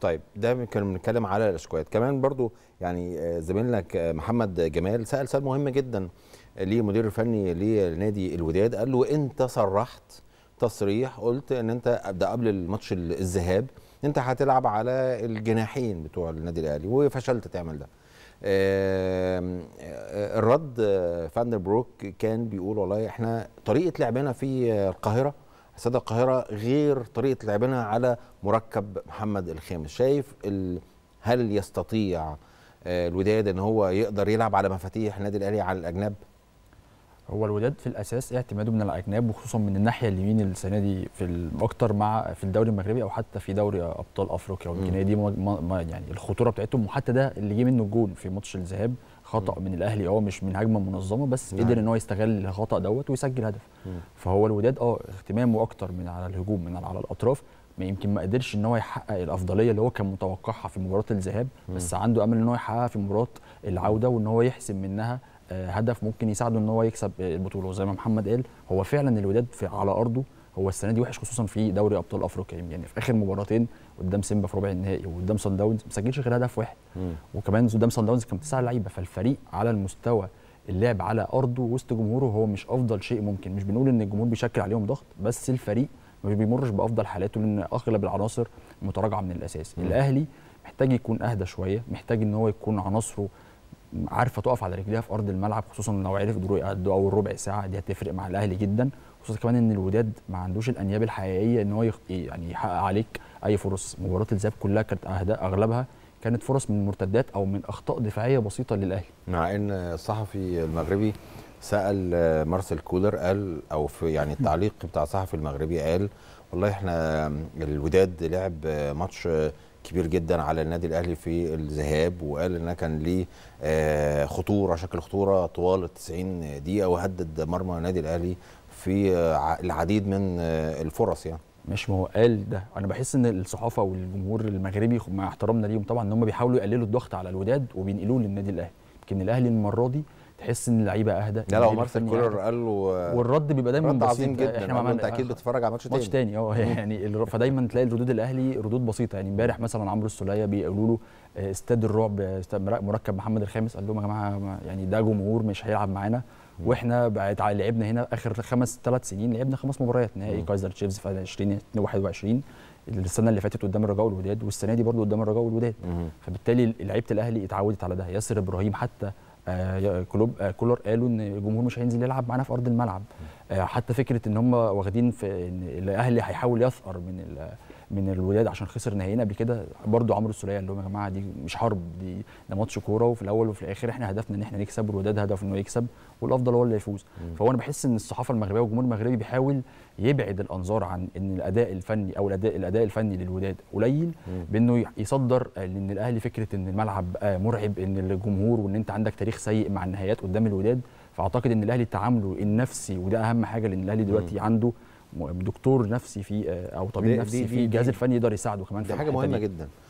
طيب ده كنا بنتكلم على الاسكواد كمان برضو يعني آه، زميلك محمد جمال سال سؤال مهم جدا آه، للمدير الفني لنادي الوداد قال له انت صرحت تصريح قلت ان انت ده قبل الماتش الذهاب انت هتلعب على الجناحين بتوع النادي الاهلي وفشلت تعمل ده آه، الرد فاندر بروك كان بيقول والله احنا طريقه لعبنا في القاهره سادة القاهرة غير طريقة لعبنا على مركب محمد الخامس شايف هل يستطيع آه، الوداد ان هو يقدر يلعب على مفاتيح النادي الاهلي على الاجناب؟ هو الوداد في الاساس اعتماده من الاجناب وخصوصا من الناحيه اليمين السنه دي في اكتر مع في الدوري المغربي او حتى في دوري ابطال افريقيا ويمكن هي دي يعني الخطوره بتاعتهم وحتى ده اللي جه منه الجول في ماتش الذهاب خطا من الاهلي هو مش من هجمه منظمه بس نعم. قدر ان هو يستغل الخطا دوت ويسجل هدف مم. فهو الوداد اه اهتمامه اكتر من على الهجوم من على الاطراف ما يمكن ما قدرش ان هو يحقق الافضليه اللي هو كان متوقعها في مباراه الذهاب بس عنده امل ان هو يحققها في مباراه العوده وان هو يحسم منها آه، هدف ممكن يساعده ان هو يكسب آه، البطوله وزي ما محمد قال هو فعلا الوداد في على ارضه هو السنه دي وحش خصوصا في دوري ابطال افريقيا يعني في اخر مباراتين قدام سيمبا في ربع النهائي وقدام سان داونز ما سجلش غير هدف واحد مم. وكمان قدام سان داونز كان تسع لعيبه فالفريق على المستوى اللعب على ارضه وسط جمهوره هو مش افضل شيء ممكن مش بنقول ان الجمهور بيشكل عليهم ضغط بس الفريق ما بيمرش بافضل حالاته لان اغلب العناصر متراجعه من الاساس مم. الاهلي محتاج يكون اهدى شويه محتاج ان هو يكون عناصره عارفه تقف على رجليها في ارض الملعب خصوصا لو عرف يأدوا او الربع ساعه دي هتفرق مع الاهلي جدا خصوصا كمان ان الوداد ما عندوش الانياب الحقيقيه ان هو يخ... يعني يحقق عليك اي فرص مباراه الذهاب كلها كانت اهداء اغلبها كانت فرص من مرتدات او من اخطاء دفاعيه بسيطه للاهلي مع ان الصحفي المغربي سال مارسيل كولر قال او في يعني التعليق بتاع الصحفي المغربي قال والله احنا الوداد لعب ماتش كبير جدا على النادي الاهلي في الذهاب وقال انها كان ليه آه، خطوره شكل خطوره طوال ال 90 دقيقه وهدد مرمى النادي الاهلي في آه، العديد من آه، الفرص يعني مش ما هو قال ده انا بحس ان الصحافه والجمهور المغربي مع احترامنا ليهم طبعا ان هم بيحاولوا يقللوا الضغط على الوداد وبينقلوه للنادي الاهلي يمكن الاهلي المره دي تحس ان اللعيبه اهدى لا لو مارسيل كولر قال له والرد بيبقى دايما رد عظيم جدا احنا ما انت اكيد بتتفرج على ماتش تاني ماتش تاني اه يعني فدايما تلاقي الردود الاهلي ردود بسيطه يعني امبارح مثلا عمرو السوليه بيقولوا له آه، استاد الرعب مركب محمد الخامس قال لهم يا جماعه يعني ده جمهور مش هيلعب معانا واحنا بقى لعبنا هنا اخر خمس ثلاث سنين لعبنا خمس مباريات نهائي كايزر تشيفز في 2021 السنه اللي فاتت قدام الرجاء والوداد والسنه دي برضه قدام الرجاء والوداد فبالتالي لعيبه الاهلي اتعودت على ده ياسر ابراهيم حتى آه، كلوب آه، كولر قالوا ان الجمهور مش هينزل يلعب معانا في ارض الملعب آه، حتى فكره ان هم واخدين في ان الاهلي هيحاول يثأر من من الوداد عشان خسر نهائيين قبل كده برضه عمرو السوليه قال لهم يا جماعه دي مش حرب دي ده ماتش كوره وفي الاول وفي الاخر احنا هدفنا ان احنا نكسب والوداد هدفه انه يكسب والافضل هو اللي يفوز فهو انا بحس ان الصحافه المغربيه والجمهور المغربي بيحاول يبعد الانظار عن ان الاداء الفني او الاداء الاداء الفني للوداد قليل بانه يصدر آه، ان الاهلي فكره ان الملعب آه، مرعب ان الجمهور وان انت عندك تاريخ سيء مع النهائيات قدام الوداد فاعتقد ان الاهلي تعامله النفسي وده اهم حاجه لان الاهلي دلوقتي عنده دكتور نفسي في آه، او طبيب دي نفسي دي في الجهاز الفني يقدر يساعده كمان في حاجه مهمه جدا